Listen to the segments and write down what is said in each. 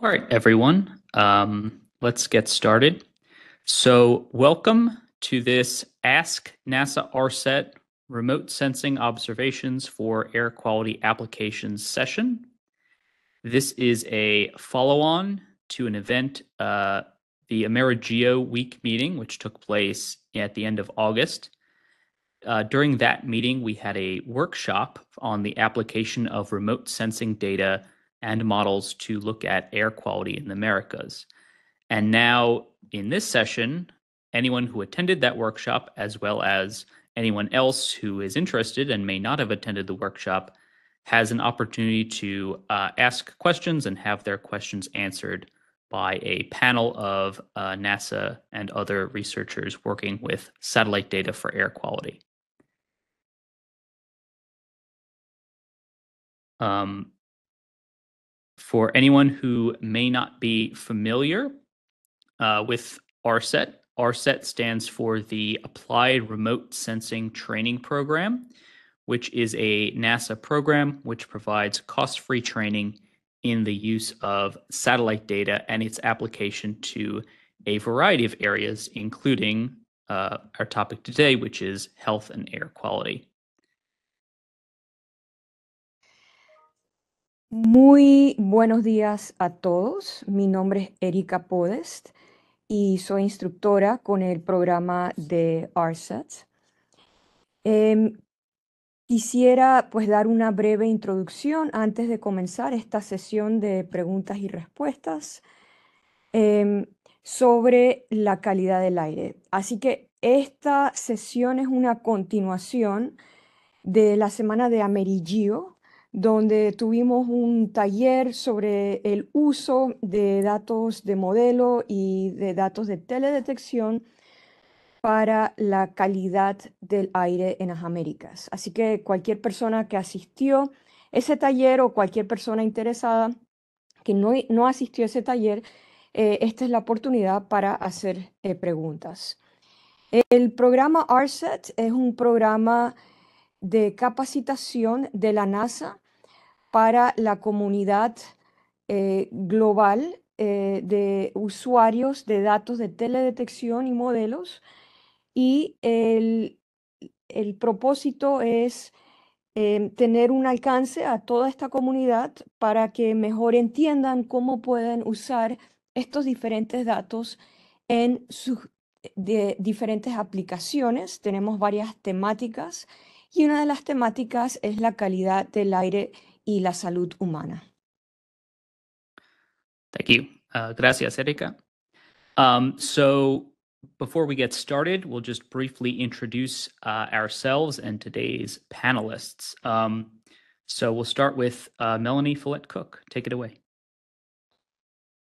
All right, everyone. Um, let's get started. So, welcome to this Ask NASA RSET Remote Sensing Observations for Air Quality Applications session. This is a follow on to an event, uh, the AmeriGeo Week meeting, which took place at the end of August. Uh, during that meeting, we had a workshop on the application of remote sensing data and models to look at air quality in the Americas. And now, in this session, anyone who attended that workshop, as well as anyone else who is interested and may not have attended the workshop, has an opportunity to uh, ask questions and have their questions answered by a panel of uh, NASA and other researchers working with satellite data for air quality. Um, for anyone who may not be familiar uh, with RSET, RSET stands for the Applied Remote Sensing Training Program, which is a NASA program which provides cost free training in the use of satellite data and its application to a variety of areas, including uh, our topic today, which is health and air quality. Muy buenos días a todos. Mi nombre es Erika Podest y soy instructora con el programa de RSAT. E em, quisiera pues dar una breve introducción antes de comenzar esta sesión de preguntas y respuestas em, sobre la calidad del aire. Así que esta sesión es una continuación de la semana de Amerigio donde tuvimos un taller sobre el uso de datos de modelo y de datos de teledetección para la calidad del aire en las Américas. Así que cualquier persona que asistió a ese taller o cualquier persona interesada que no, asistió a ese taller, eh, esta es la oportunidad para hacer eh, preguntas. El programa RSET es un programa de capacitación de la NASA para la comunidad eh, global eh, de usuarios de datos de teledetección y modelos. Y el, propósito es em, tener un alcance a toda esta comunidad para que mejor entiendan cómo pueden usar estos diferentes datos en sus de diferentes aplicaciones. Tenemos varias temáticas y una de las temáticas es la calidad del aire y la salud humana. Thank you. Uh, gracias, Erika. Um, so, before we get started, we'll just briefly introduce uh, ourselves and today's panelists. Um, so, we'll start with uh, Melanie Follett Cook. Take it away.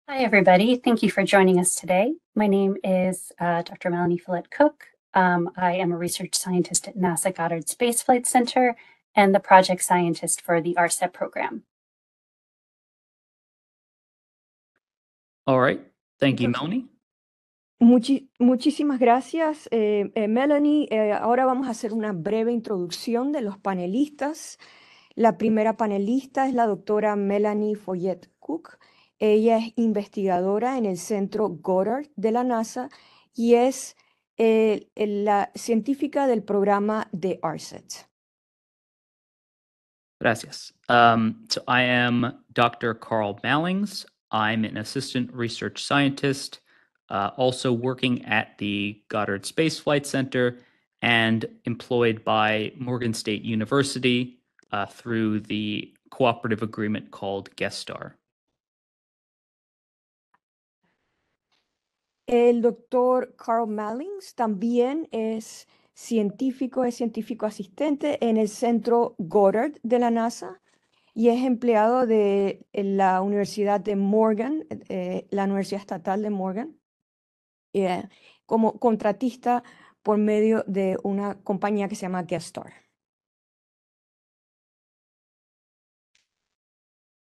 Hi, everybody. Thank you for joining us today. My name is uh, Dr. Melanie Follett Cook. Um, I am a research scientist at NASA Goddard Space Flight Center and the project scientist for the RSET program. All right. Thank you, Melanie. Muchi muchísimas gracias, eh, eh, Melanie. Eh, ahora vamos a hacer una breve introducción de los panelistas. La primera panelista es la doctora Melanie Foyet Cook. Ella es investigadora en el Centro Goddard de la NASA y es el, el, la científica del programa de ARCET. Gracias. Um, so I am Dr. Carl Mallings. I'm an assistant research scientist, uh, also working at the Goddard Space Flight Center and employed by Morgan State University uh, through the cooperative agreement called GuestStar. El doctor Carl Mallings también es científico, es científico asistente en el centro Goddard de la NASA y es empleado de la Universidad de Morgan, eh, la Universidad Estatal de Morgan, eh, como contratista por medio de una compañía que se llama Gestar.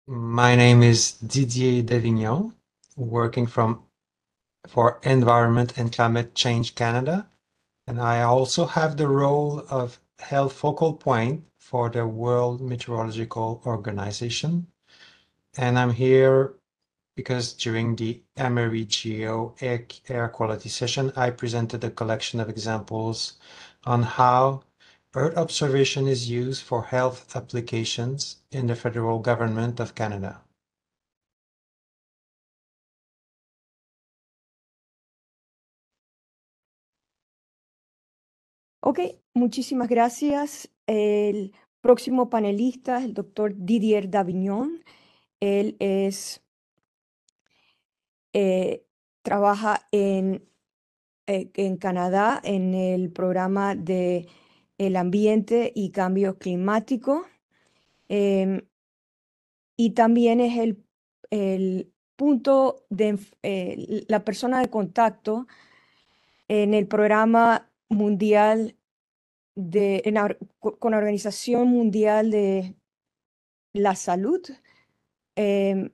My name is Didier Devignon, working from for Environment and Climate Change Canada. And I also have the role of health focal point for the World Meteorological Organization. And I'm here because during the MREGO air, air quality session, I presented a collection of examples on how Earth observation is used for health applications in the federal government of Canada. Ok, muchísimas gracias. El próximo panelista es el doctor Didier Davignon. Él es, eh, trabaja en, eh, en, Canadá en el programa de el ambiente y cambio climático. Em, y también es el, el punto de eh, la persona de contacto en el programa mundial de, con la Organización Mundial de la Salud, em,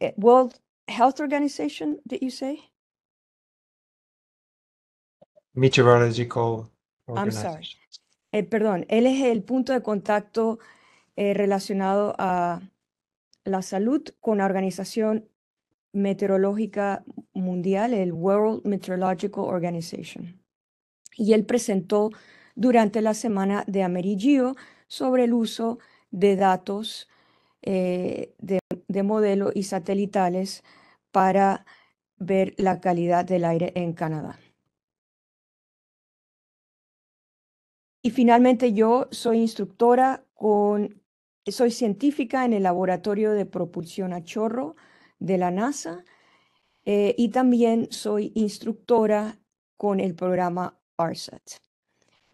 eh, World Health Organization, did you say? Meteorological I'm sorry. Eh, perdón, él es el punto de contacto eh, relacionado a la salud con la Organización Meteorológica Mundial, el World Meteorological Organization y él presentó durante la semana de Amerigio sobre el uso de datos eh, de, modelo y satelitales para ver la calidad del aire en Canadá. Y finalmente yo soy instructora con, soy científica en el laboratorio de propulsión a chorro de la NASA eh, y también soy instructora con el programa ARSAT.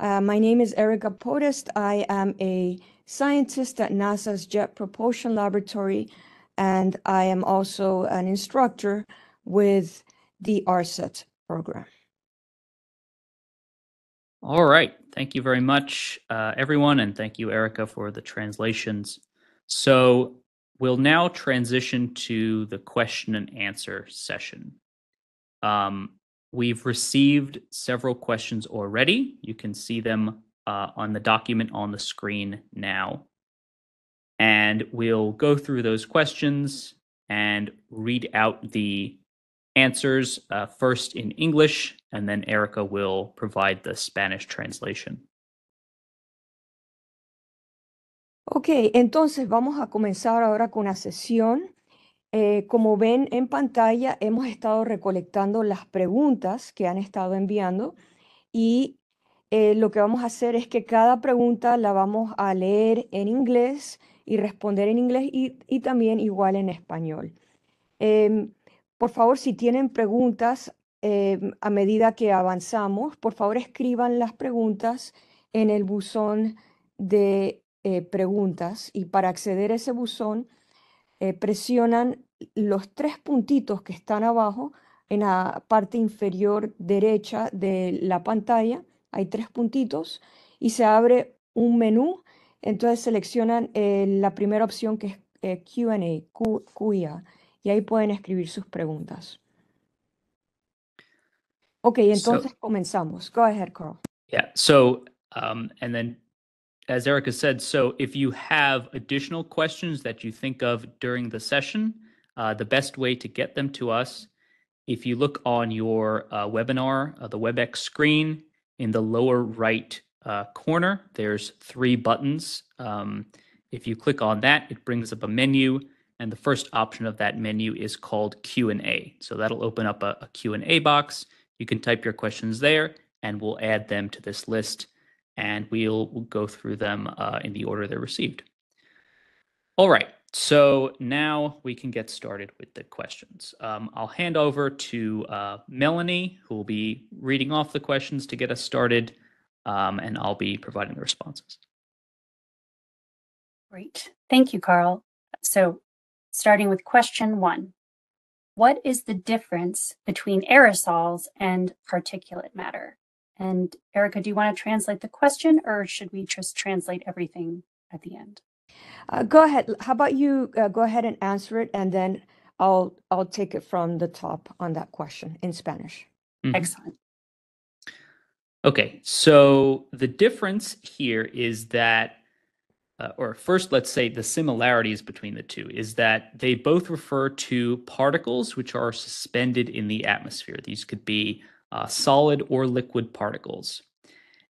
Uh, my name is Erica Podest. I am a scientist at NASA's Jet Propulsion Laboratory, and I am also an instructor with the ARSAT program. All right. Thank you very much, uh, everyone, and thank you, Erica, for the translations. So we'll now transition to the question and answer session. Um, We've received several questions already. You can see them uh, on the document on the screen now. And we'll go through those questions and read out the answers uh, first in English, and then Erica will provide the Spanish translation. Ok, entonces vamos a comenzar ahora con una sesión Eh, como ven en pantalla, hemos estado recolectando las preguntas que han estado enviando y eh, lo que vamos a hacer es que cada pregunta la vamos a leer en inglés y responder en inglés y, también igual en español. Em, por favor, si tienen preguntas em, a medida que avanzamos, por favor escriban las preguntas en el buzón de eh, preguntas y para acceder a ese buzón, presionan los tres puntitos que están abajo en la parte inferior derecha de la pantalla. Hay tres puntitos y se abre un menú. Entonces seleccionan eh, la primera opción que es eh, QA, y ahí pueden escribir sus preguntas. Ok, entonces comenzamos. Go ahead, Carl. Yeah, so, um, and then as Erica said, so if you have additional questions that you think of during the session, Uh, the best way to get them to us, if you look on your uh, webinar, uh, the WebEx screen in the lower right uh, corner, there's three buttons. Um, if you click on that, it brings up a menu, and the first option of that menu is called Q&A. So that'll open up a, a Q&A box. You can type your questions there, and we'll add them to this list, and we'll, we'll go through them uh, in the order they're received. All right, so now we can get started with the questions. Um, I'll hand over to uh, Melanie, who will be reading off the questions to get us started, um, and I'll be providing the responses. Great. Thank you, Carl. So starting with question one, what is the difference between aerosols and particulate matter? And Erica, do you want to translate the question or should we just translate everything at the end? Uh, go ahead. How about you uh, go ahead and answer it, and then I'll I'll take it from the top on that question in Spanish. Mm-hmm. Excellent. Okay, so the difference here is that, uh, or first, let's say the similarities between the two is that they both refer to particles which are suspended in the atmosphere. These could be uh, solid or liquid particles.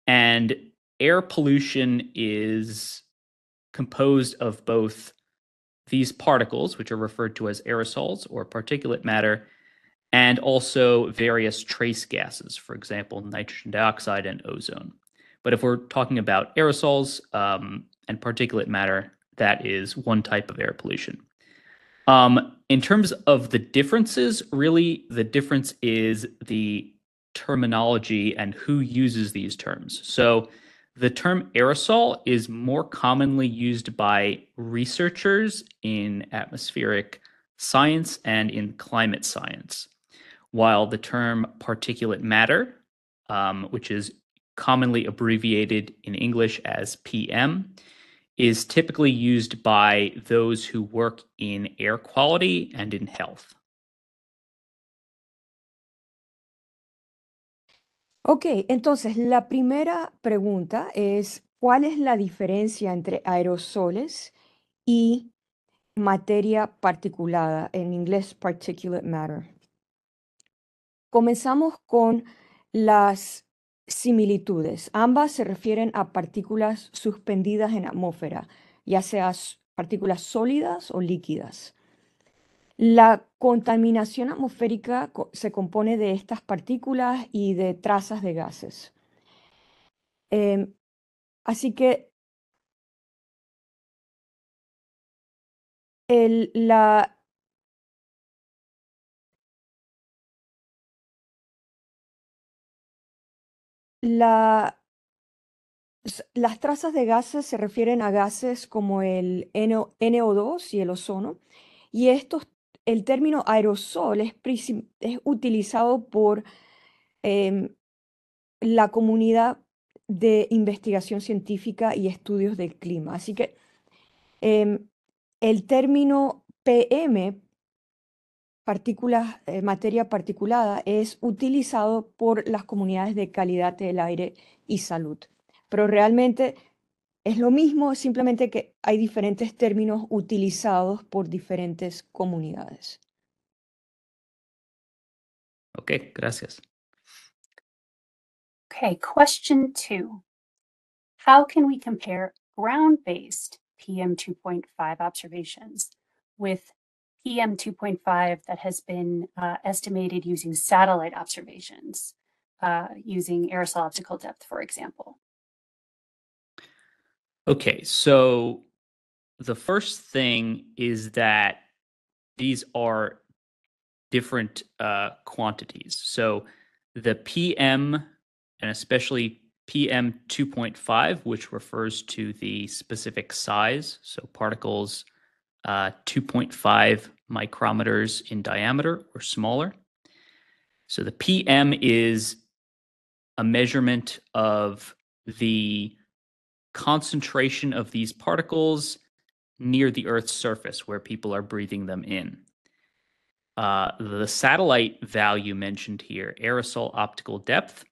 And air pollution is composed of both these particles, which are referred to as aerosols or particulate matter, and also various trace gases, for example, nitrogen dioxide and ozone. But if we're talking about aerosols um, and particulate matter, that is one type of air pollution. Um, in terms of the differences, really the difference is the terminology and who uses these terms. So, the term aerosol is more commonly used by researchers in atmospheric science and in climate science, while the term particulate matter, um, which is commonly abbreviated in English as PM, is typically used by those who work in air quality and in health. Ok, entonces la primera pregunta es, ¿cuál es la diferencia entre aerosoles y materia particulada, en inglés particulate matter? Comenzamos con las similitudes. Ambas se refieren a partículas suspendidas en atmósfera, ya sean partículas sólidas o líquidas. La contaminación atmosférica se compone de estas partículas y de trazas de gases. Em, así que la, las trazas de gases se refieren a gases como el NO, 2 y el ozono, y estos el término aerosol es, es utilizado por em, la comunidad de investigación científica y estudios del clima. Así que em, el término PM, partículas, eh, materia particulada, es utilizado por las comunidades de calidad del aire y salud. Pero realmente Es lo mismo, simplemente que hay diferentes términos utilizados por diferentes comunidades. Ok, gracias. Okay, question two. How can we compare ground-based PM 2.5 observations with PM 2.5 that has been uh, estimated using satellite observations, uh, using aerosol optical depth, for example? Okay, so the first thing is that these are different uh, quantities. So the PM and especially PM 2.5, which refers to the specific size, so particles uh, 2.5 micrometers in diameter or smaller. So the PM is a measurement of the concentration of these particles near the Earth's surface where people are breathing them in. Uh, the satellite value mentioned here, aerosol optical depth,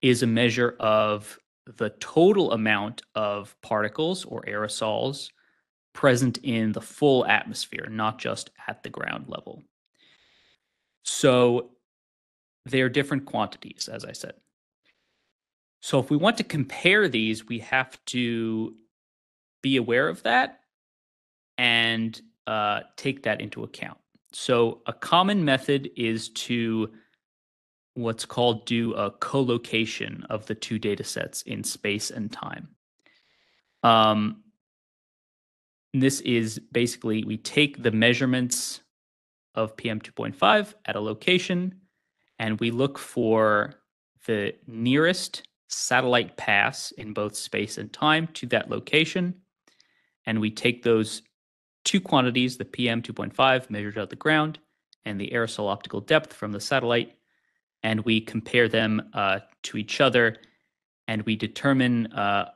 is a measure of the total amount of particles or aerosols present in the full atmosphere, not just at the ground level. So they're different quantities, as I said. So if we want to compare these, we have to be aware of that and uh, take that into account. So a common method is to what's called do a co-location of the two data sets in space and time. Um, this is basically we take the measurements of PM 2.5 at a location and we look for the nearest satellite paths in both space and time to that location. And we take those two quantities, the PM 2.5 measured at the ground and the aerosol optical depth from the satellite, and we compare them uh, to each other and we determine uh,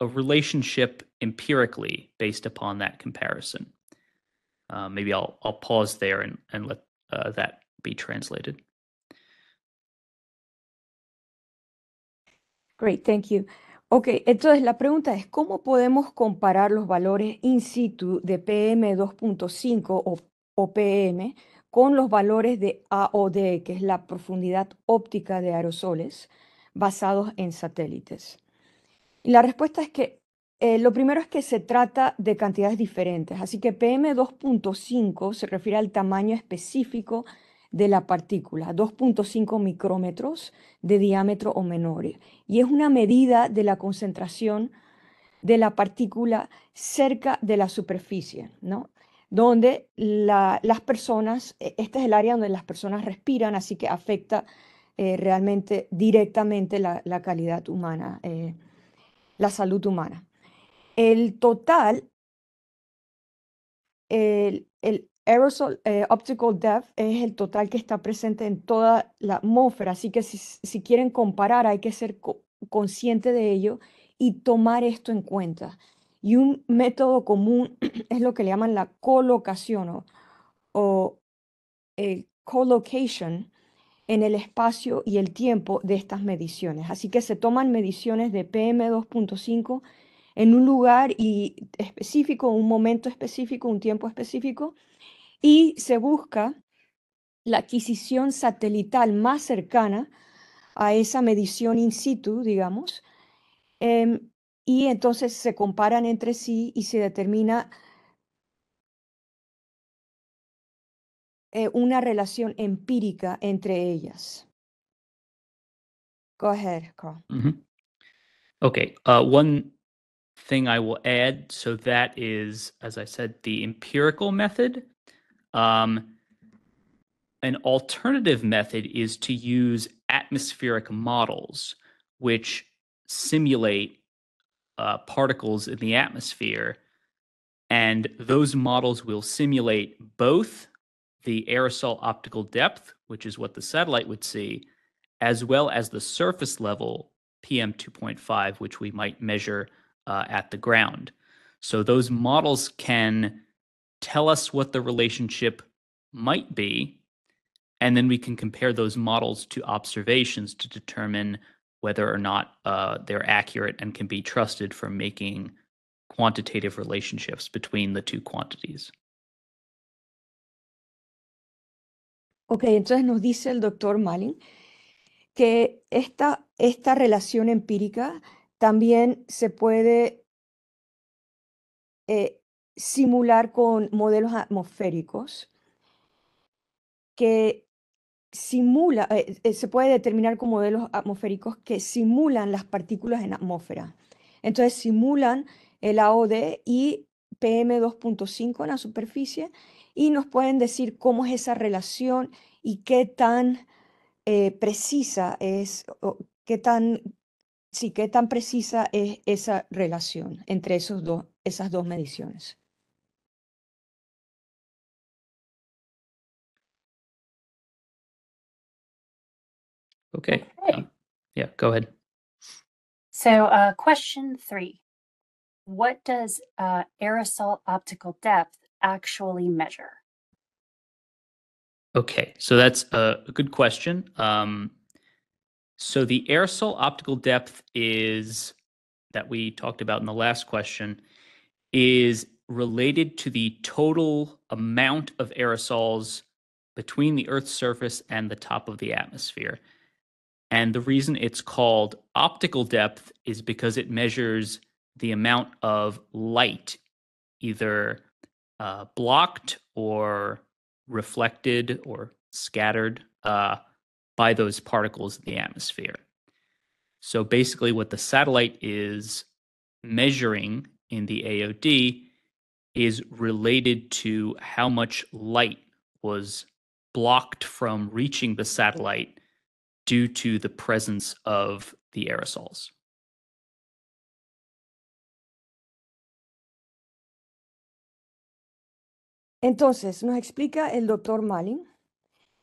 a relationship empirically based upon that comparison. Uh, maybe I'll, I'll pause there and, and let uh, that be translated. Great, thank you. Ok, entonces la pregunta es, ¿cómo podemos comparar los valores in situ de PM 2.5 o, PM con los valores de AOD, que es la profundidad óptica de aerosoles, basados en satélites? la respuesta es que eh, lo primero es que se trata de cantidades diferentes, así que PM 2.5 se refiere al tamaño específico de la partícula, 2.5 micrómetros de diámetro o menor, y es una medida de la concentración de la partícula cerca de la superficie, ¿no? donde las personas, e, este es el área donde las personas respiran, así que afecta eh, realmente directamente la, calidad humana, eh, la salud humana. El total, el, Aerosol eh, Optical Depth es el total que está presente en toda la atmósfera, así que si, quieren comparar hay que ser consciente de ello y tomar esto en cuenta. Y un método común es lo que le llaman la colocación o, colocation en el espacio y el tiempo de estas mediciones. Así que se toman mediciones de PM2.5 en un lugar y específico, un momento específico, un tiempo específico, y se busca la adquisición satelital más cercana a esa medición in situ, digamos, em, y entonces se comparan entre sí y se determina eh, una relación empírica entre ellas. Go ahead, Carl. Mm-hmm. Okay, uh, one thing I will add so that is, as I said, the empirical method. Um, an alternative method is to use atmospheric models, which simulate uh, particles in the atmosphere. And those models will simulate both the aerosol optical depth, which is what the satellite would see, as well as the surface level PM 2.5, which we might measure uh, at the ground. So those models can tell us what the relationship might be, and then we can compare those models to observations to determine whether or not uh, they're accurate and can be trusted for making quantitative relationships between the two quantities. Ok, entonces nos dice el doctor Malin que esta, esta relación empírica también se puede eh, simular con modelos atmosféricos que simula, eh, eh, se puede determinar con modelos atmosféricos que simulan las partículas en atmósfera. Entonces simulan el AOD y PM2.5 en la superficie y nos pueden decir cómo es esa relación y qué tan eh, precisa es, qué tan, qué tan precisa es esa relación entre esos dos, esas dos mediciones. Okay. Um, yeah, go ahead. So, uh, question three What does uh, aerosol optical depth actually measure? Okay, so that's a, a good question. Um, so, the aerosol optical depth is that we talked about in the last question is related to the total amount of aerosols between the Earth's surface and the top of the atmosphere. And the reason it's called optical depth is because it measures the amount of light either uh, blocked or reflected or scattered uh, by those particles in the atmosphere. So basically, what the satellite is measuring in the AOD is related to how much light was blocked from reaching the satellite due to the presence of the aerosols. Entonces, nos explica el doctor Malin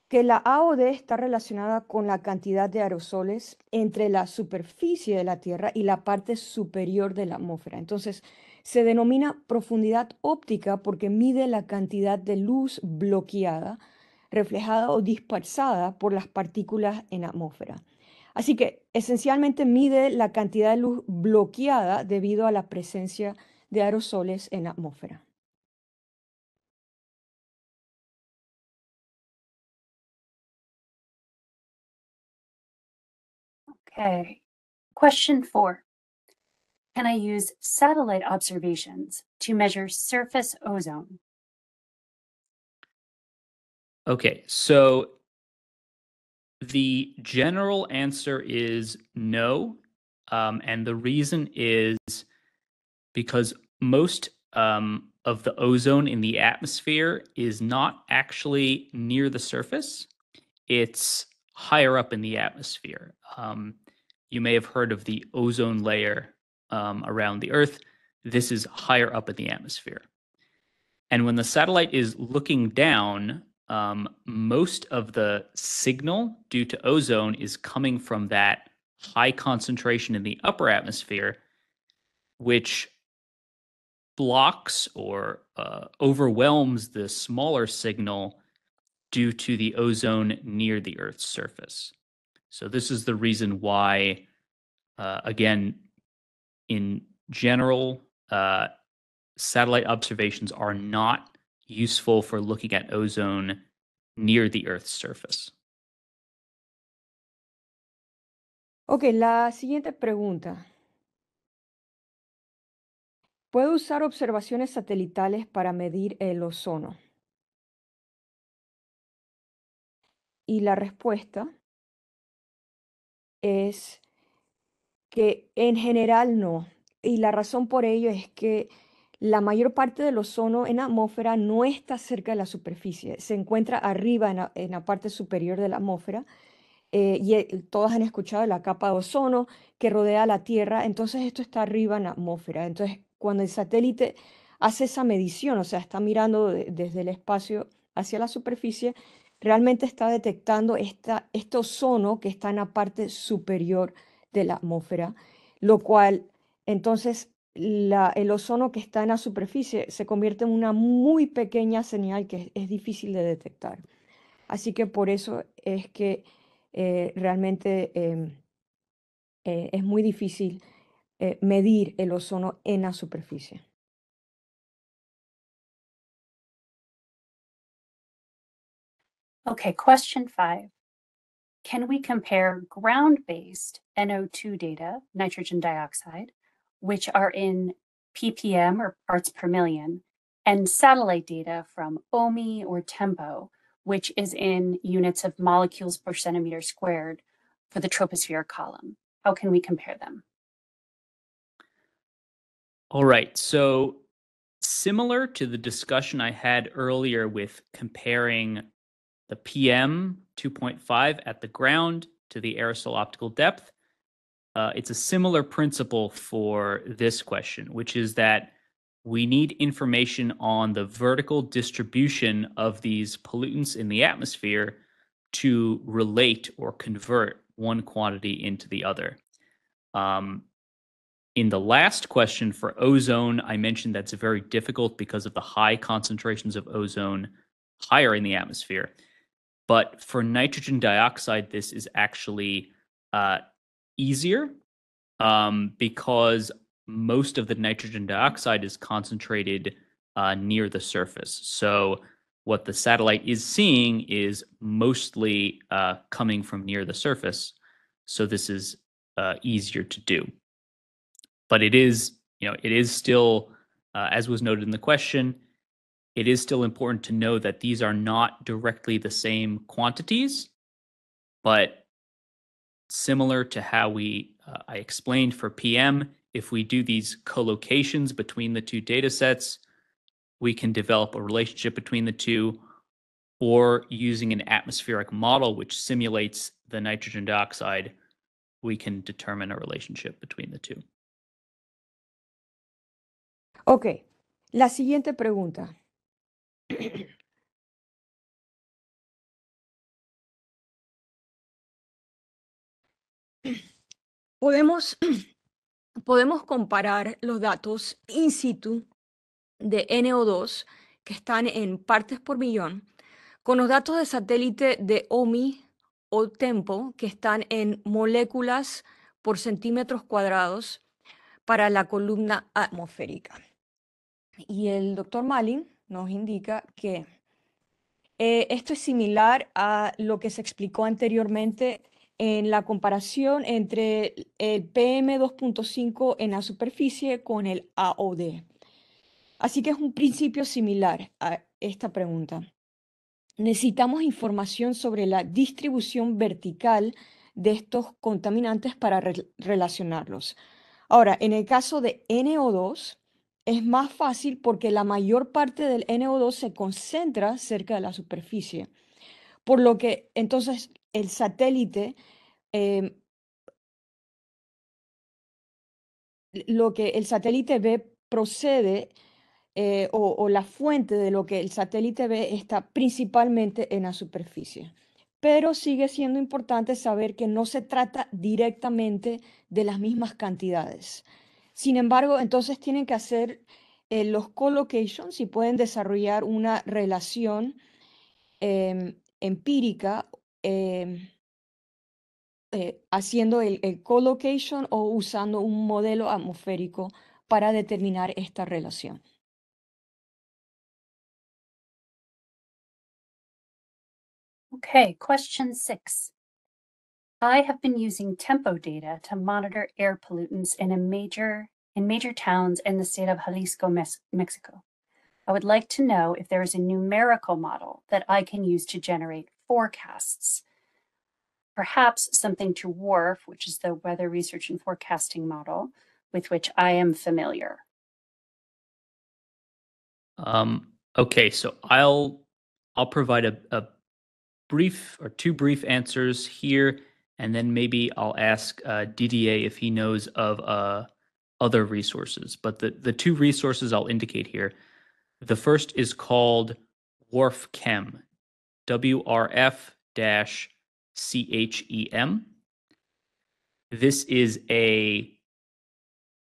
que la AOD está relacionada con la cantidad de aerosoles entre la superficie de la Tierra y la parte superior de la atmósfera. Entonces, se denomina profundidad óptica porque mide la cantidad de luz bloqueada reflejada o dispersada por las partículas en atmósfera. Así que esencialmente mide la cantidad de luz bloqueada debido a la presencia de aerosoles en la atmósfera. Okay. Question 4. Can I use satellite observations to measure surface ozone? Okay, so the general answer is no. Um, and the reason is because most um, of the ozone in the atmosphere is not actually near the surface, it's higher up in the atmosphere. Um, you may have heard of the ozone layer um, around the Earth. This is higher up in the atmosphere. And when the satellite is looking down, um, most of the signal due to ozone is coming from that high concentration in the upper atmosphere, which blocks or uh, overwhelms the smaller signal due to the ozone near the Earth's surface. So, this is the reason why, uh, again, in general, uh, satellite observations are not useful for looking at ozone near the Earth's surface? Ok, la siguiente pregunta. ¿Puedo usar observaciones satelitales para medir el ozono? Y la respuesta es que en general no. Y la razón por ello es que la mayor parte del ozono en la atmósfera no está cerca de la superficie, se encuentra arriba en la, parte superior de la atmósfera. Eh, y eh, todas han escuchado la capa de ozono que rodea la Tierra, entonces esto está arriba en la atmósfera. Entonces, cuando el satélite hace esa medición, o sea, está mirando desde el espacio hacia la superficie, realmente está detectando esta, este ozono que está en la parte superior de la atmósfera, lo cual entonces el ozono que está en la superficie se convierte en una muy pequeña señal que es, difícil de detectar. Así que por eso es que eh, realmente em, eh, es muy difícil eh, medir el ozono en la superficie. Okay, question five. Can we compare ground-based NO2 data, nitrogen dioxide, which are in ppm or parts per million, and satellite data from OMI or TEMPO, which is in units of molecules per centimeter squared for the tropospheric column. How can we compare them? All right. So, similar to the discussion I had earlier with comparing the PM 2.5 at the ground to the aerosol optical depth, uh, it's a similar principle for this question, which is that we need information on the vertical distribution of these pollutants in the atmosphere to relate or convert one quantity into the other. Um, in the last question for ozone, I mentioned that's very difficult because of the high concentrations of ozone higher in the atmosphere. But for nitrogen dioxide, this is actually uh, easier um, because most of the nitrogen dioxide is concentrated uh, near the surface. So what the satellite is seeing is mostly uh, coming from near the surface. So this is uh, easier to do. But it is, you know, it is still, uh, as was noted in the question, it is still important to know that these are not directly the same quantities, but similar to how we uh, I explained for PM. If we do these collocations between the two data sets, we can develop a relationship between the two, or using an atmospheric model which simulates the nitrogen dioxide, we can determine a relationship between the two. Ok, la siguiente pregunta. podemos, comparar los datos in situ de NO2 que están en partes por millón con los datos de satélite de OMI o Tempo que están en moléculas por centímetros cuadrados para la columna atmosférica. Y el doctor Malin nos indica que eh, esto es similar a lo que se explicó anteriormente en la comparación entre el PM 2.5 en la superficie con el AOD. Así que es un principio similar a esta pregunta. Necesitamos información sobre la distribución vertical de estos contaminantes para relacionarlos. Ahora, en el caso de NO2, es más fácil porque la mayor parte del NO2 se concentra cerca de la superficie, por lo que entonces el satélite, em, lo que el satélite ve procede eh, o, la fuente de lo que el satélite ve está principalmente en la superficie. Pero sigue siendo importante saber que no se trata directamente de las mismas cantidades. Sin embargo, entonces tienen que hacer eh, los collocations y pueden desarrollar una relación em, empírica eh, eh, haciendo el, el o usando un modelo atmosférico para determinar esta relación. Okay, question six. I have been using tempo data to monitor air pollutants in a major in major towns in the state of Jalisco, Mexico. I would like to know if there is a numerical model that I can use to generate forecasts. Perhaps something to WRF, which is the weather research and forecasting model with which I am familiar. Um, okay, so I'll I'll provide a, a brief or two brief answers here, and then maybe I'll ask uh, DDA if he knows of uh, other resources. But the, the two resources I'll indicate here the first is called WARF Chem, WRF CHEM. This is a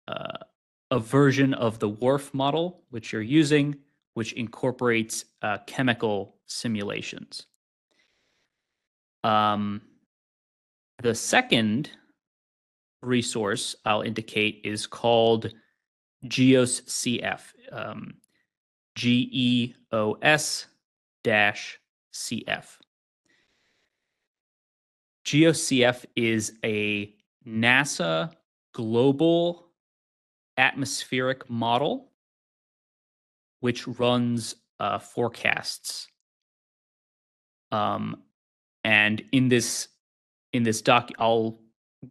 uh, a version of the WRF model which you're using, which incorporates uh, chemical simulations. Um, the second resource I'll indicate is called GeosCF, um, G E O S dash GeoCF. GeoCF is a NASA global atmospheric model, which runs uh, forecasts. Um, and in this in this doc, I'll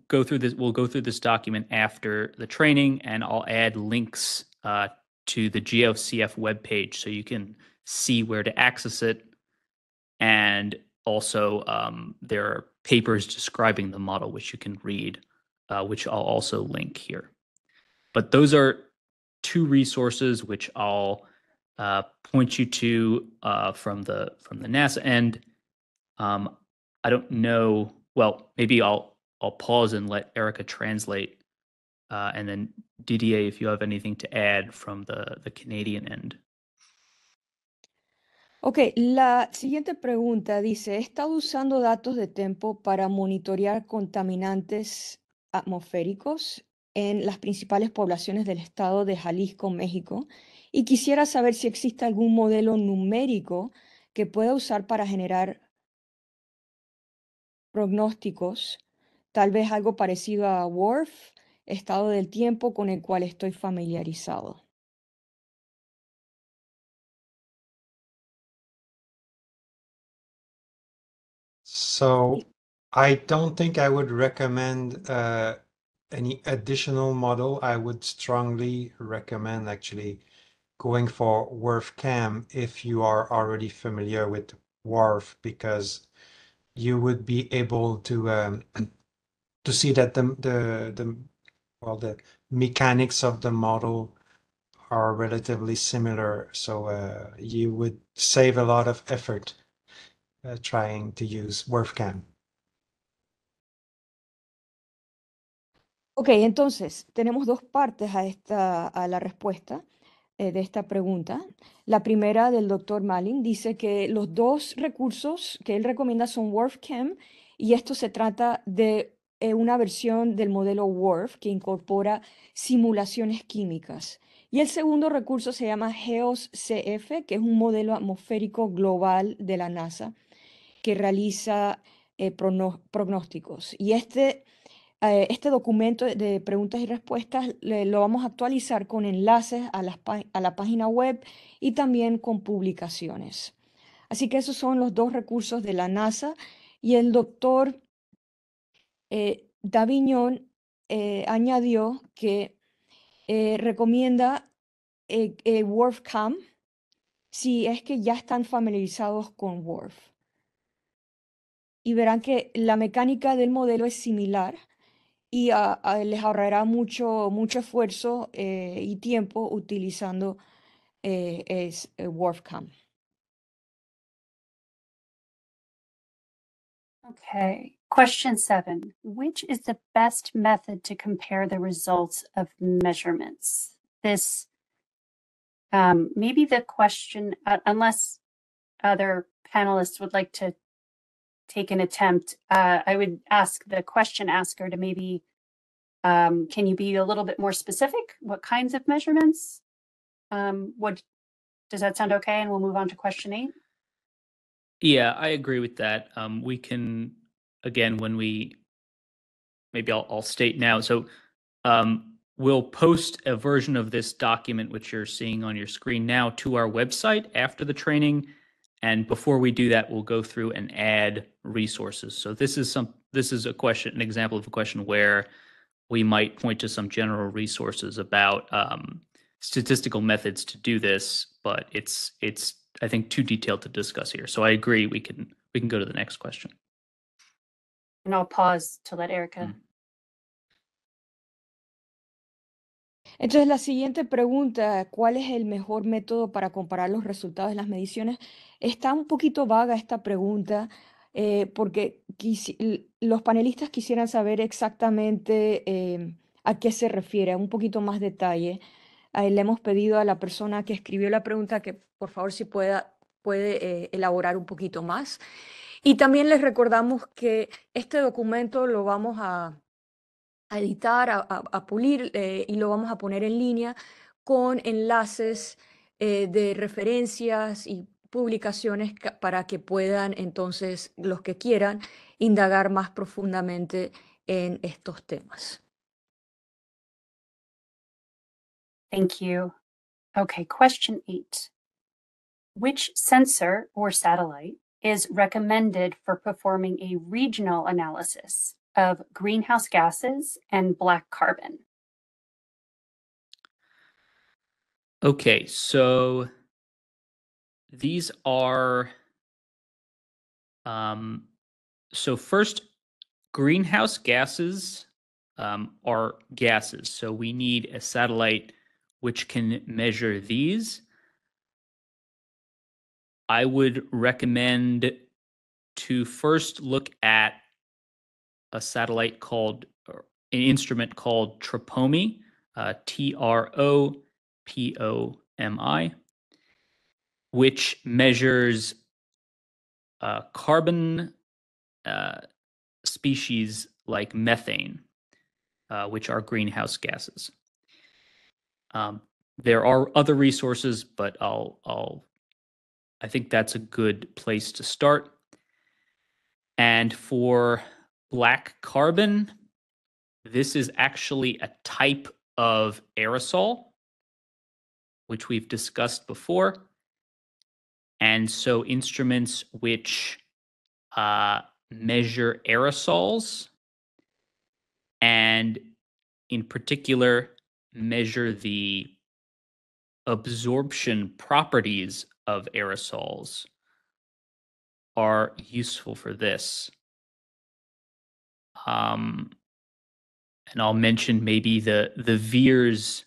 go through this. We'll go through this document after the training, and I'll add links uh, to the GeoCF webpage so you can see where to access it and also um, there are papers describing the model which you can read, uh, which I'll also link here. But those are two resources which I'll uh, point you to uh, from the from the NASA end. Um, I don't know. Well, maybe I'll I'll pause and let Erica translate, uh, and then Didier, if you have anything to add from the the Canadian end. Ok, la siguiente pregunta dice, he estado usando datos de tiempo para monitorear contaminantes atmosféricos en las principales poblaciones del estado de Jalisco, México, y quisiera saber si existe algún modelo numérico que pueda usar para generar pronósticos, tal vez algo parecido a WORF, estado del tiempo con el cual estoy familiarizado. So I don't think I would recommend uh, any additional model. I would strongly recommend actually going for WRF CAM if you are already familiar with Warf, because you would be able to um, to see that the the the well the mechanics of the model are relatively similar so uh, you would save a lot of effort Uh, trying to use WorfCam. Ok, entonces tenemos dos partes a, esta, a la respuesta eh, de esta pregunta. La primera del doctor Malin dice que los dos recursos que él recomienda son WORFCAM y esto se trata de eh, una versión del modelo WORF que incorpora simulaciones químicas. Y el segundo recurso se llama GEOS-CF, que es un modelo atmosférico global de la NASA que realiza eh, pronósticos. Y este, eh, este documento de preguntas y respuestas lo vamos a actualizar con enlaces a, la página web y también con publicaciones. Así que esos son los dos recursos de la NASA y el doctor eh, Davignon eh, añadió que recomienda WorfCam si es que ya están familiarizados con WORF. y verán que la mecánica del modelo es similar y y a, a, les ahorrará mucho, mucho esfuerzo eh, y tiempo utilizando eh, es, eh, WorfCam. Okay, question seven. Which is the best method to compare the results of measurements? This, um, maybe the question, uh, unless other panelists would like to take an attempt. Uh, I would ask the question asker to maybe, um, can you be a little bit more specific? What kinds of measurements? Um, what does that sound okay? And we'll move on to question eight. Yeah, I agree with that. Um, we can, again, when we, maybe I'll, I'll state now. So um, we'll post a version of this document, which you're seeing on your screen now, to our website after the training. And before we do that, we'll go through and add resources. So this is some this is a question, an example of a question where we might point to some general resources about um, statistical methods to do this, but it's it's I think too detailed to discuss here. So I agree we can we can go to the next question. And I'll pause to let Erica mm. Entonces, la siguiente pregunta, ¿cuál es el mejor método para comparar los resultados de las mediciones? Está un poquito vaga esta pregunta eh, porque los panelistas quisieran saber exactamente em, a qué se refiere, un poquito más detalle. le hemos pedido a la persona que escribió la pregunta que por favor si pueda, puede eh, elaborar un poquito más. Y también les recordamos que este documento lo vamos a a editar, a, pulir eh, y lo vamos a poner en línea con enlaces eh, de referencias y publicaciones para que puedan entonces los que quieran indagar más profundamente en estos temas. Thank you. Okay, question eight. Which sensor or satellite is recommended for performing a regional analysis? of greenhouse gases and black carbon. Okay, so these are um, so first greenhouse gases um, are gases. So we need a satellite which can measure these. I would recommend to first look at a satellite called uh, an instrument called Tropomi, uh, T R O P O M I, which measures uh, carbon uh, species like methane, uh, which are greenhouse gases. Um, there are other resources, but I'll, I'll, I think that's a good place to start. And for black carbon. This is actually a type of aerosol, which we've discussed before. And so instruments which uh, measure aerosols and in particular measure the absorption properties of aerosols are useful for this. Um, and I'll mention maybe the the Veers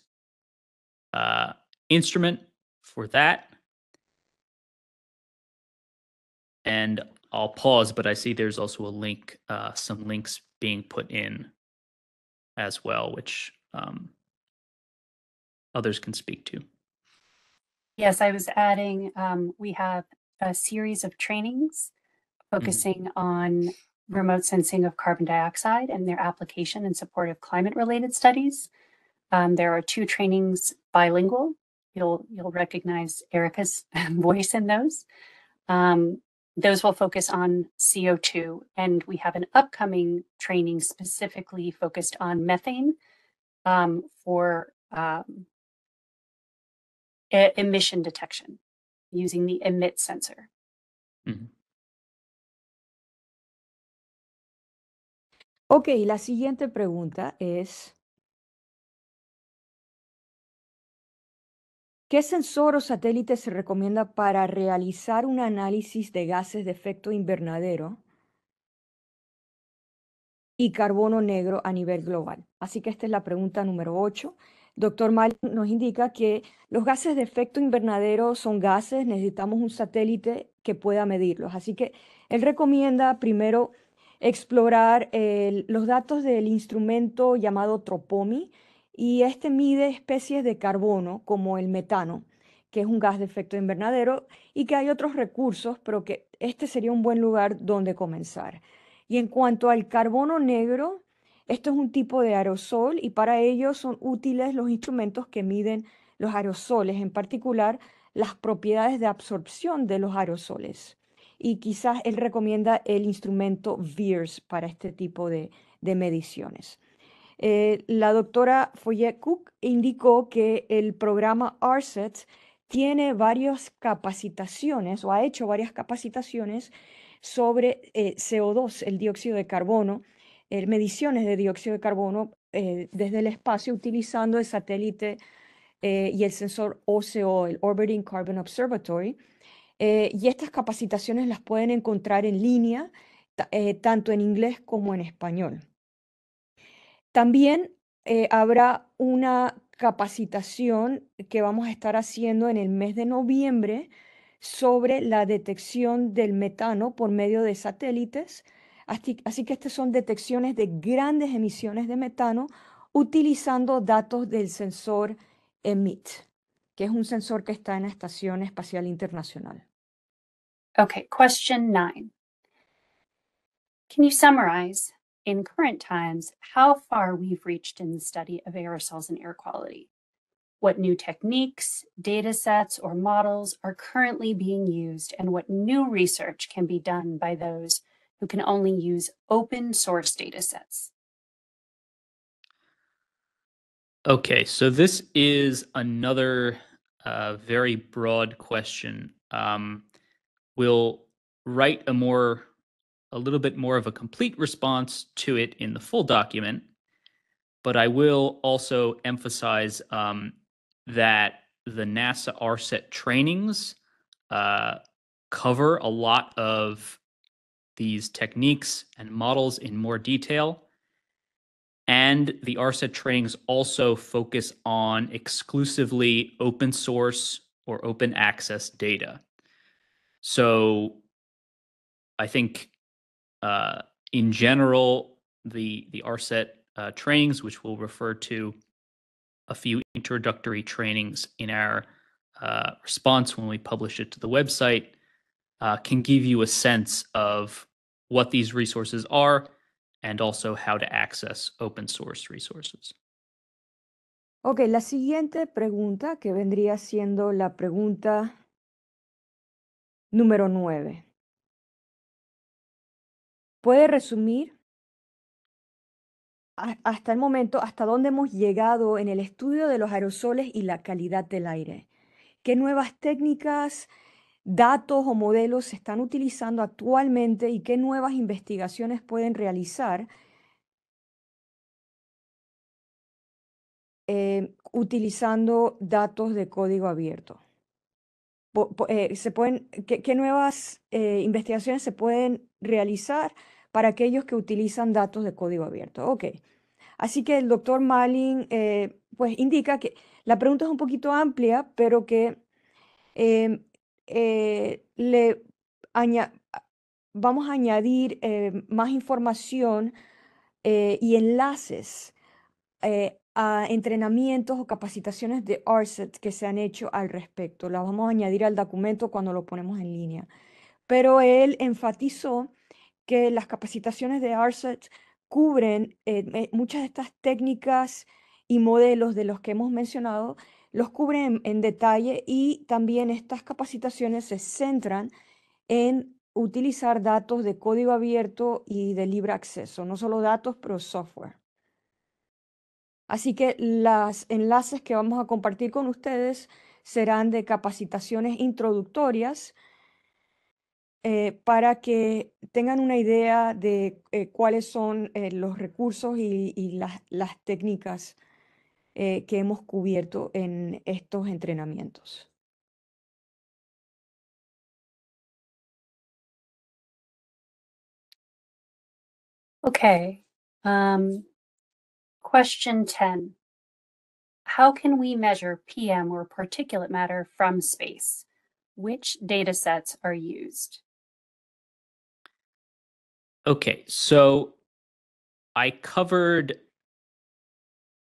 uh, instrument for that. And I'll pause, but I see there's also a link, uh, some links being put in as well, which um, others can speak to. Yes, I was adding, um, we have a series of trainings mm-hmm. focusing mm-hmm. on remote sensing of carbon dioxide and their application in support of climate-related studies. Um, there are two trainings bilingual. You'll you'll recognize Erica's voice in those. Um, those will focus on CO2, and we have an upcoming training specifically focused on methane um, for um, emission detection using the emit sensor. Mm -hmm. Ok, la siguiente pregunta es, ¿qué sensor o satélite se recomienda para realizar un análisis de gases de efecto invernadero y carbono negro a nivel global? Así que esta es la pregunta número 8. Doctor Mal nos indica que los gases de efecto invernadero son gases, necesitamos un satélite que pueda medirlos. Así que él recomienda primero explorar los datos del instrumento llamado Tropomi y este mide especies de carbono como el metano, que es un gas de efecto invernadero y que hay otros recursos, pero que este sería un buen lugar donde comenzar. Y en cuanto al carbono negro, esto es un tipo de aerosol y para ello son útiles los instrumentos que miden los aerosoles, en particular las propiedades de absorción de los aerosoles y quizás él recomienda el instrumento VIRS para este tipo de, mediciones. Eh, la doctora Foyer Cook indicó que el programa ARSET tiene varias capacitaciones o ha hecho varias capacitaciones sobre eh, CO2, el dióxido de carbono, eh, mediciones de dióxido de carbono desde el espacio utilizando el satélite y el sensor OCO, el Orbiting Carbon Observatory, eh, y estas capacitaciones las pueden encontrar en línea, eh, tanto en inglés como en español. También eh, habrá una capacitación que vamos a estar haciendo en el mes de noviembre sobre la detección del metano por medio de satélites. Así, así que estas son detecciones de grandes emisiones de metano utilizando datos del sensor EMIT. que es un sensor que está en la Estación Espacial Internacional. Okay, question nine. Can you summarize in current times how far we've reached in the study of aerosols and air quality? What new techniques, data sets, or models are currently being used, and what new research can be done by those who can only use open source data sets? Okay, so this is another uh, very broad question. Um, we'll write a more, a little bit more of a complete response to it in the full document, but I will also emphasize um, that the NASA RSET trainings uh, cover a lot of these techniques and models in more detail. And the RSET trainings also focus on exclusively open source or open access data. So I think uh, in general, the, the RSET uh, trainings, which we'll refer to a few introductory trainings in our uh, response when we publish it to the website, uh, can give you a sense of what these resources are and also how to access open source resources. Ok, la siguiente pregunta que vendría siendo la pregunta número nueve. ¿Puede resumir hasta el momento hasta dónde hemos llegado en el estudio de los aerosoles y la calidad del aire? ¿Qué nuevas técnicas, datos o modelos se están utilizando actualmente y qué nuevas investigaciones pueden realizar eh, utilizando datos de código abierto. Eh, se pueden, ¿qué, nuevas eh, investigaciones se pueden realizar para aquellos que utilizan datos de código abierto? Ok. Así que el doctor Malin pues indica que la pregunta es un poquito amplia, pero que eh, le vamos a añadir eh, más información eh, y enlaces a entrenamientos o capacitaciones de ARSET que se han hecho al respecto. Las vamos a añadir al documento cuando lo ponemos en línea. Pero él enfatizó que las capacitaciones de ARSET cubren muchas de estas técnicas y modelos de los que hemos mencionado los cubren en, detalle y también estas capacitaciones se centran en utilizar datos de código abierto y de libre acceso, no solo datos, pero software. Así que los enlaces que vamos a compartir con ustedes serán de capacitaciones introductorias eh, para que tengan una idea de eh, cuáles son eh, los recursos y, las, las técnicas eh, que hemos cubierto en estos entrenamientos. Okay. Um, question 10. How can we measure PM or particulate matter from space? Which data sets are used? Okay, so I covered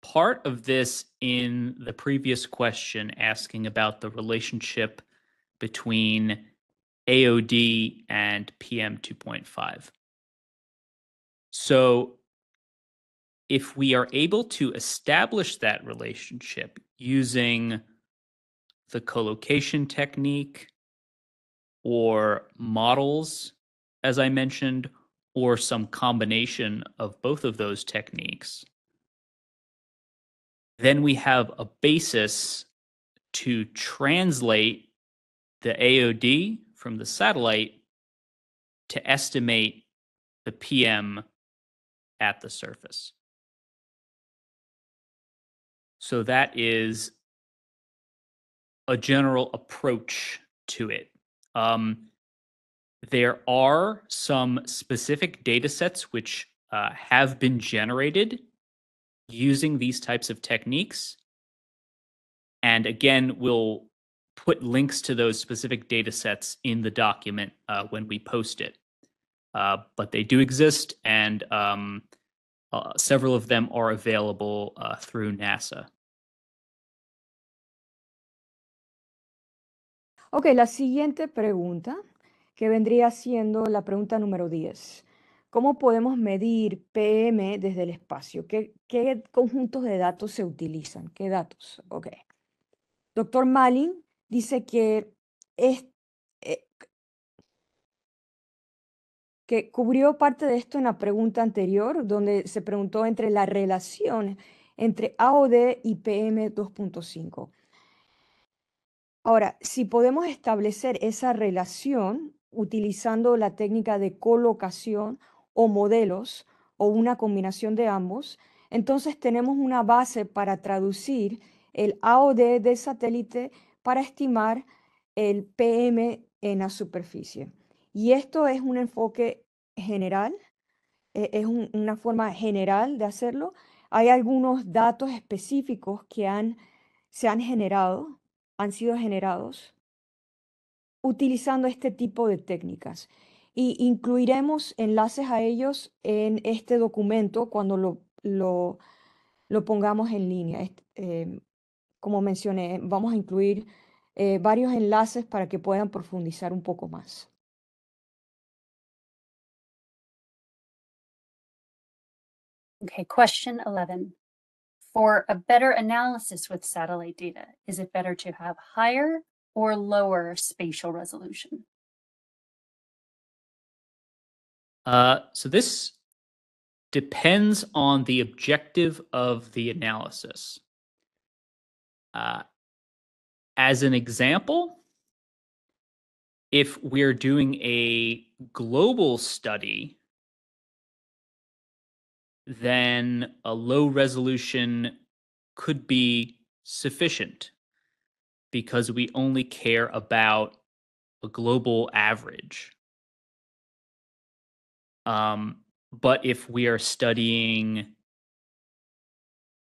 part of this in the previous question asking about the relationship between AOD and PM 2.5. So, if we are able to establish that relationship using the collocation technique or models, as I mentioned, or some combination of both of those techniques, then we have a basis to translate the AOD from the satellite to estimate the PM at the surface. So that is a general approach to it. Um, there are some specific data sets which uh, have been generated using these types of techniques. And again, we'll put links to those specific data sets in the document uh, when we post it. Uh, but they do exist, and um, uh, several of them are available uh, through NASA. Ok, la siguiente pregunta, que vendría siendo la pregunta número 10. ¿Cómo podemos medir PM desde el espacio? ¿Qué, conjuntos de datos se utilizan? ¿Qué datos? Ok. Doctor Malin dice que, eh, que cubrió parte de esto en la pregunta anterior, donde se preguntó entre la relación entre AOD y PM 2.5. Ahora, si podemos establecer esa relación utilizando la técnica de colocación o modelos o una combinación de ambos, entonces tenemos una base para traducir el AOD del satélite para estimar el PM en la superficie. Y esto es un enfoque general, e-, es una forma general de hacerlo. Hay algunos datos específicos que se han generado, han sido generados utilizando este tipo de técnicas y incluiremos enlaces a ellos en este documento cuando lo, lo, pongamos en línea. Em, como mencioné, vamos a incluir eh, varios enlaces para que puedan profundizar un poco más. Okay, question 11. For a better analysis with satellite data, is it better to have higher or lower spatial resolution? Uh, so this depends on the objective of the analysis. Uh, as an example, if we're doing a global study, then a low resolution could be sufficient because we only care about a global average. Um, but if we are studying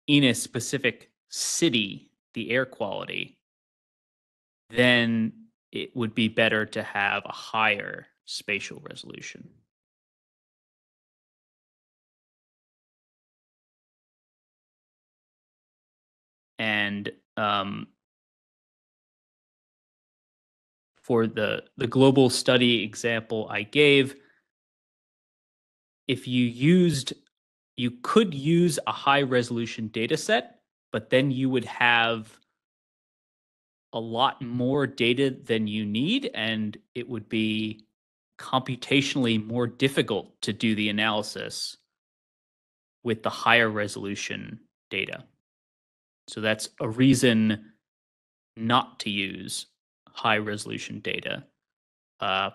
in a specific city, the air quality, then it would be better to have a higher spatial resolution. And um, for the, the global study example I gave, if you used you could use a high resolution data set, but then you would have a lot more data than you need, and it would be computationally more difficult to do the analysis with the higher resolution data. So that's a reason not to use high resolution data, uh,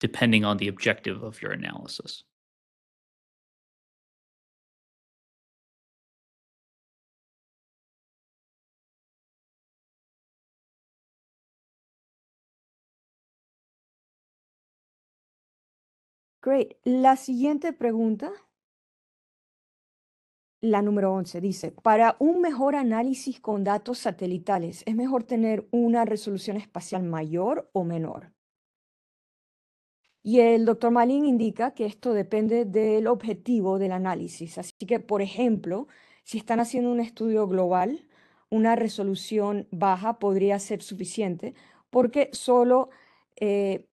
depending on the objective of your analysis. La siguiente pregunta, la número 11, dice, para un mejor análisis con datos satelitales, ¿es mejor tener una resolución espacial mayor o menor? Y el doctor Malin indica que esto depende del objetivo del análisis. Así que, por ejemplo, si están haciendo un estudio global, una resolución baja podría ser suficiente porque solo eh,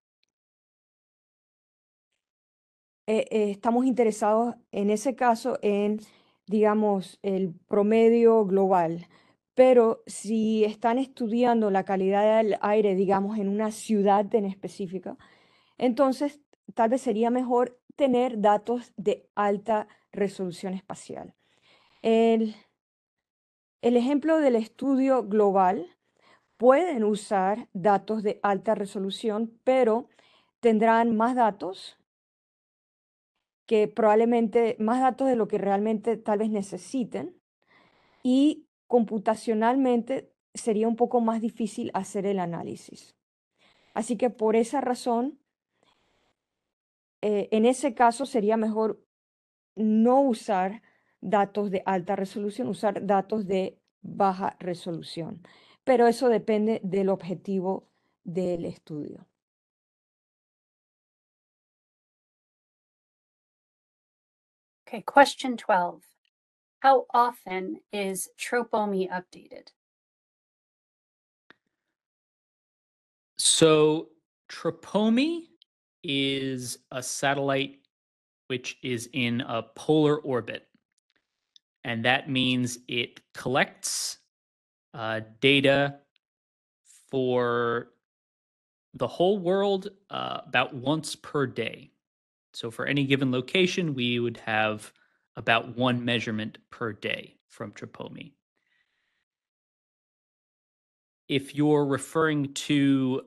Eh, eh, estamos interesados en ese caso en, digamos, el promedio global. Pero si están estudiando la calidad del aire, digamos, en una ciudad en específica, entonces tal vez sería mejor tener datos de alta resolución espacial. el ejemplo del estudio global pueden usar datos de alta resolución, pero tendrán más datos que probablemente más datos de lo que realmente tal vez necesiten y computacionalmente sería un poco más difícil hacer el análisis. Así que por esa razón, eh, en ese caso sería mejor no usar datos de alta resolución, usar datos de baja resolución. Pero eso depende del objetivo del estudio. Okay, question 12. How often is tropomy updated? So, tropomy is a satellite which is in a polar orbit. And that means it collects uh, data for the whole world uh, about once per day. So for any given location, we would have about one measurement per day from Tripomi. If you're referring to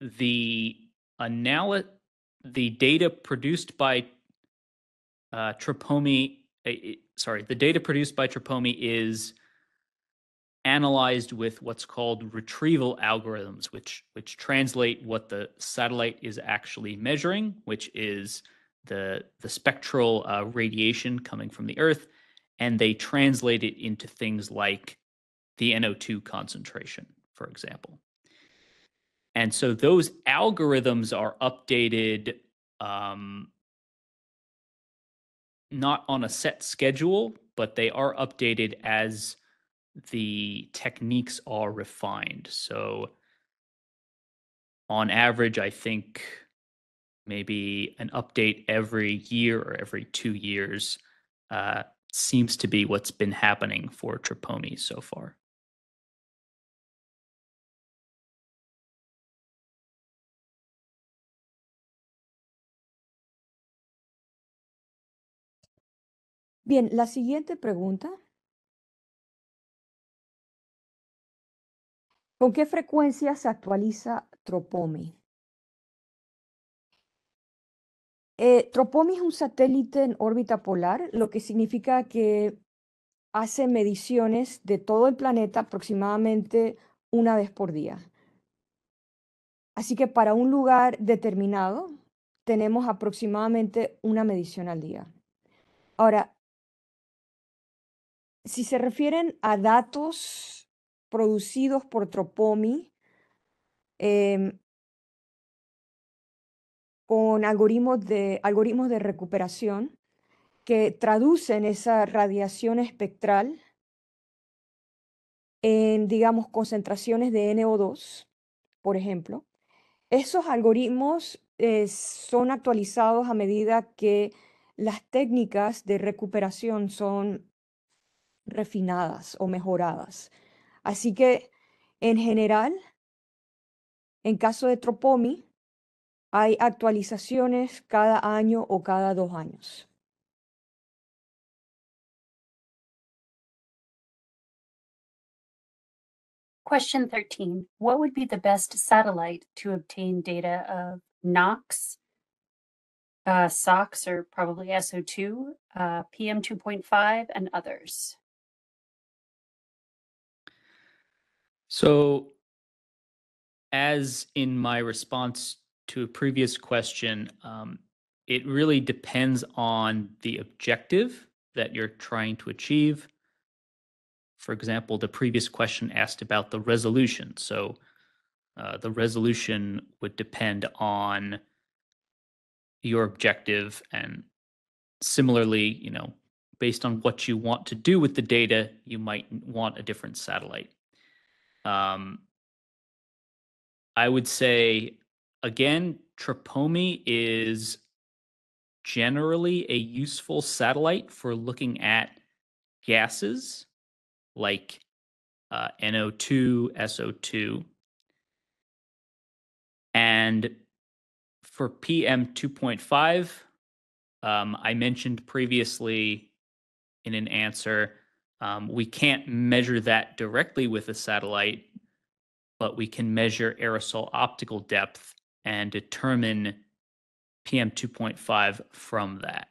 the analysis, the data produced by uh, Tripomi, uh, eh, eh, sorry, the data produced by Tripomi is analyzed with what's called retrieval algorithms, which which translate what the satellite is actually measuring, which is the the spectral uh, radiation coming from the Earth, and they translate it into things like the NO2 concentration, for example. And so those algorithms are updated um, not on a set schedule, but they are updated as the techniques are refined. So, on average, I think maybe an update every year or every two years uh, seems to be what's been happening for Traponi so far. Bien, la siguiente pregunta ¿Con qué frecuencia se actualiza TROPOMI? Eh, Tropomi es un satélite en órbita polar, lo que significa que hace mediciones de todo el planeta aproximadamente una vez por día. Así que para un lugar determinado tenemos aproximadamente una medición al día. Ahora, si se refieren a datos producidos por Tropomi em, con algoritmos de, algoritmos de recuperación que traducen esa radiación espectral en, digamos, concentraciones de NO2, por ejemplo. Esos algoritmos eh, son actualizados a medida que las técnicas de recuperación son refinadas o mejoradas. Así que, en general, en caso de Tropomi, hay actualizaciones cada año o cada dos años. Question 13. What would be the best satellite to obtain data of NOx, uh, SOx, or probably SO2, uh, PM2.5, and others? So, as in my response to a previous question, um, it really depends on the objective that you're trying to achieve. For example, the previous question asked about the resolution. So, uh, the resolution would depend on your objective and similarly you know based on what you want to do with the data you might want a different satellite um, I would say again, Tripomi is generally a useful satellite for looking at gases like uh, NO2, SO2. And for PM 2.5, um, I mentioned previously in an answer um, we can't measure that directly with a satellite, but we can measure aerosol optical depth and determine PM 2.5 from that.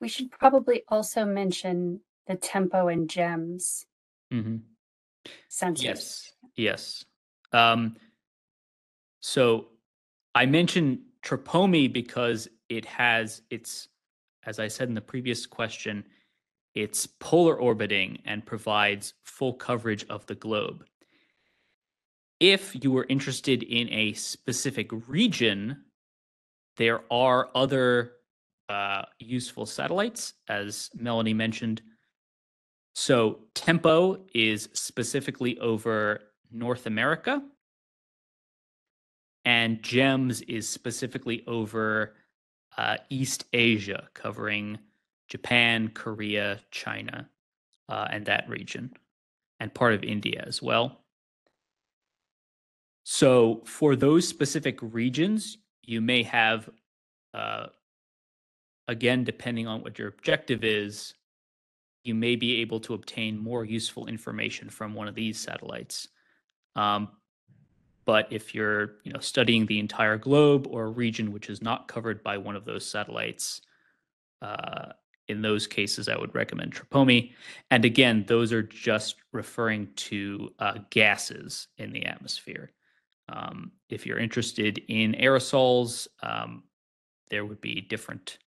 We should probably also mention the tempo and gems mm-hmm. sensors. Yes, yes. Um, so I mentioned Tropomi because it has its, as I said in the previous question, it's polar orbiting and provides full coverage of the globe. If you were interested in a specific region, there are other uh, useful satellites, as Melanie mentioned. So, Tempo is specifically over North America, and GEMS is specifically over uh, East Asia, covering Japan, Korea, China, uh, and that region, and part of India as well. So, for those specific regions, you may have, uh, again, depending on what your objective is, you may be able to obtain more useful information from one of these satellites. Um, but if you're you know, studying the entire globe or a region which is not covered by one of those satellites, uh, in those cases, I would recommend tropomi And again, those are just referring to uh, gases in the atmosphere. Um, if you're interested in aerosols, um, there would be different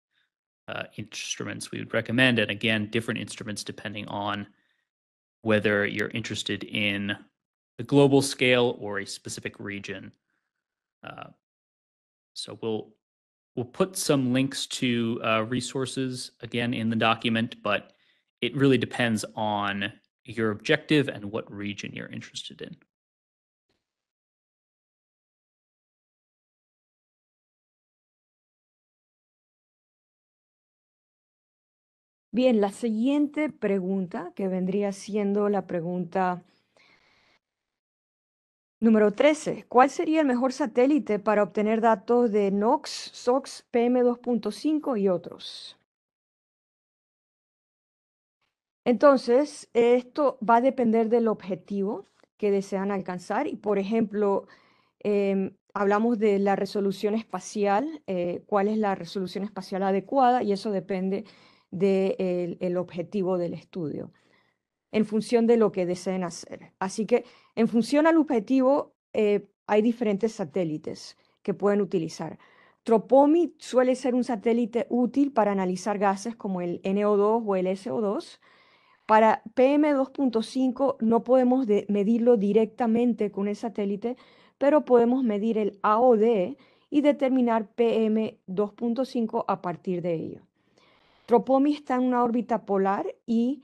uh, instruments we would recommend. And again, different instruments depending on whether you're interested in a global scale or a specific region. Uh, so we'll we'll put some links to uh, resources again in the document, but it really depends on your objective and what region you're interested in. Bien, la siguiente pregunta, que vendría siendo la pregunta Número 13. ¿Cuál sería el mejor satélite para obtener datos de NOx, SOx, PM2.5 y otros? Entonces, esto va a depender del objetivo que desean alcanzar y, por ejemplo, em, hablamos de la resolución espacial, eh, cuál es la resolución espacial adecuada y eso depende del objetivo del estudio, en función de lo que deseen hacer. Así que en función al objetivo, eh, hay diferentes satélites que pueden utilizar. Tropomi suele ser un satélite útil para analizar gases como el NO2 o el SO2. Para PM2.5 no podemos medirlo directamente con el satélite, pero podemos medir el AOD y determinar PM2.5 a partir de ello. Tropomi está en una órbita polar y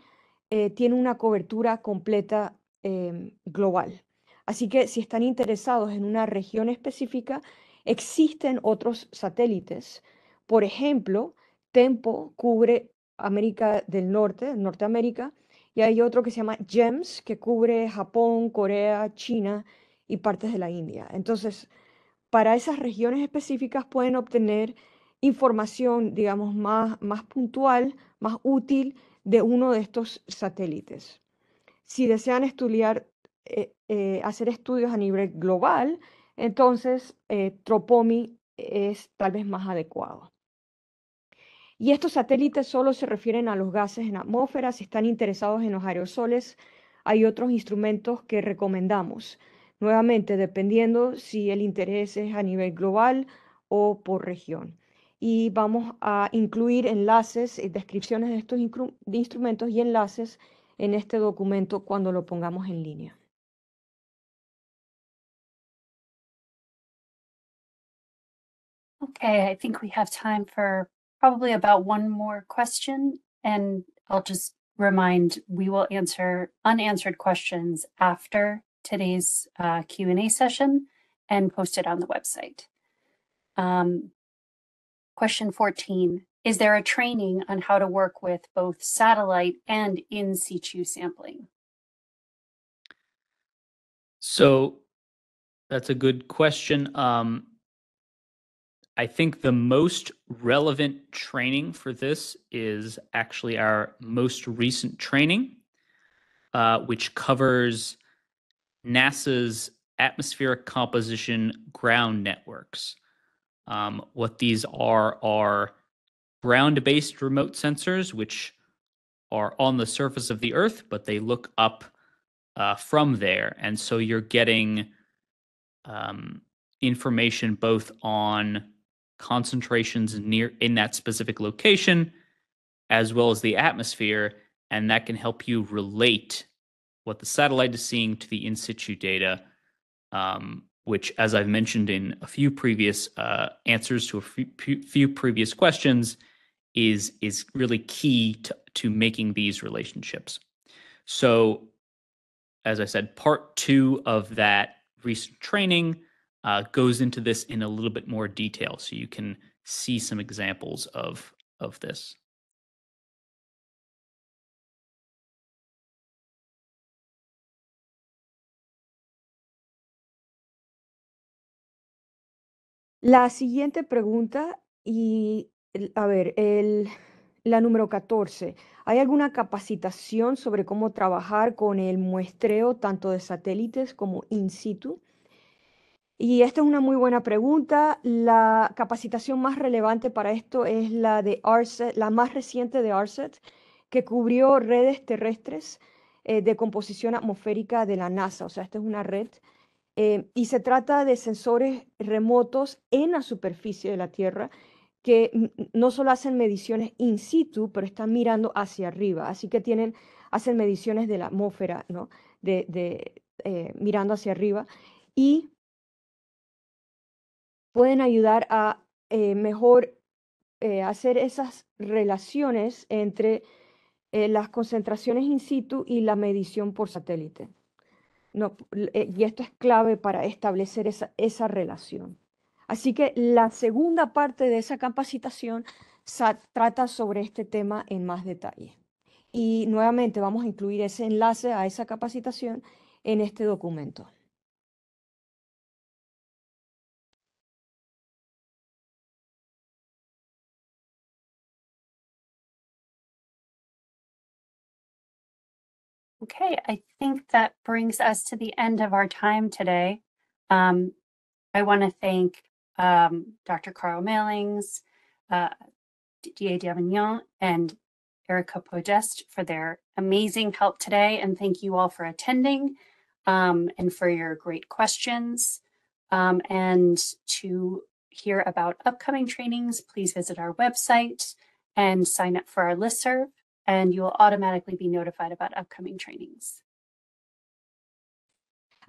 eh, tiene una cobertura completa Em, global. Así que si están interesados en una región específica, existen otros satélites. Por ejemplo, Tempo cubre América del Norte, Norteamérica, y hay otro que se llama GEMS, que cubre Japón, Corea, China y partes de la India. Entonces, para esas regiones específicas pueden obtener información, digamos, más, más puntual, más útil de uno de estos satélites si desean estudiar, eh, eh, hacer estudios a nivel global, entonces eh, Tropomi es tal vez más adecuado. Y estos satélites solo se refieren a los gases en atmósfera, si están interesados en los aerosoles, hay otros instrumentos que recomendamos. Nuevamente, dependiendo si el interés es a nivel global o por región. Y vamos a incluir enlaces y descripciones de estos instrumentos y enlaces en este documento cuando lo pongamos en línea. Okay, I think we have time for probably about one more question, and I'll just remind we will answer unanswered questions after today's uh, Q&A session and post it on the website. Um, question 14, is there a training on how to work with both satellite and in situ sampling? So that's a good question. Um, I think the most relevant training for this is actually our most recent training, uh, which covers NASA's atmospheric composition ground networks. Um, what these are are ground-based remote sensors, which are on the surface of the Earth, but they look up uh, from there, and so you're getting um, information both on concentrations near in that specific location, as well as the atmosphere, and that can help you relate what the satellite is seeing to the in situ data. Um, which, as I've mentioned in a few previous uh, answers to a few previous questions, is is really key to, to making these relationships. So, as I said, part two of that recent training uh, goes into this in a little bit more detail, so you can see some examples of of this. La siguiente pregunta y a ver, la número 14. ¿Hay alguna capacitación sobre cómo trabajar con el muestreo tanto de satélites como in situ? Y esta es una muy buena pregunta. La capacitación más relevante para esto es la de ARSET, la más reciente de ARSET, que cubrió redes terrestres eh, de composición atmosférica de la NASA. O sea, esta es una red. Eh, y se trata de sensores remotos en la superficie de la Tierra que no solo hacen mediciones in situ, pero están mirando hacia arriba, así que tienen, hacen mediciones de la atmósfera, De, eh, mirando hacia arriba y pueden ayudar a eh, mejor eh, hacer esas relaciones entre las concentraciones in situ y la medición por satélite. y esto es clave para establecer esa relación. Así que la segunda parte de esa capacitación trata sobre este tema en más detalle. Y nuevamente vamos a incluir ese enlace a esa capacitación en este documento. Okay, I think that brings us to the end of our time today. Um, I want to thank um, Dr. Carl Mailings, uh, DA Davignon, and Erica Podest for their amazing help today. And thank you all for attending um, and for your great questions. Um, and to hear about upcoming trainings, please visit our website and sign up for our listserv, and you will automatically be notified about upcoming trainings.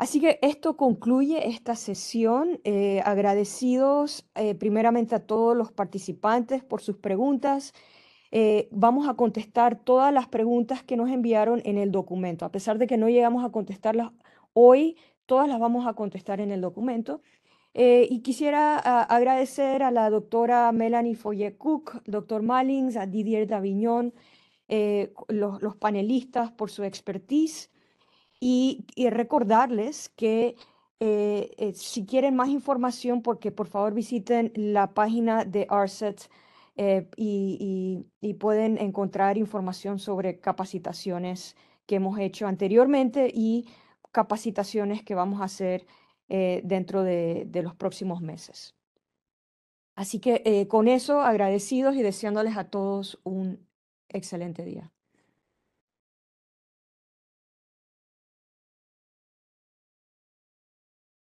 Así que esto concluye esta sesión. Eh, agradecidos eh, primeramente a todos los participantes por sus preguntas. Eh, vamos a contestar todas las preguntas que nos enviaron en el documento. A pesar de que no llegamos a contestarlas hoy, todas las vamos a contestar en el documento. y quisiera agradecer a la doctora Melanie Foyer Cook, doctor Malings, a Didier Davignon, los, los, panelistas por su expertise y, recordarles que eh, eh, si quieren más información, porque por favor visiten la página de ARSET eh, y, pueden encontrar información sobre capacitaciones que hemos hecho anteriormente y capacitaciones que vamos a hacer dentro de, los próximos meses. Así que con eso, agradecidos y deseándoles a todos un excelente día.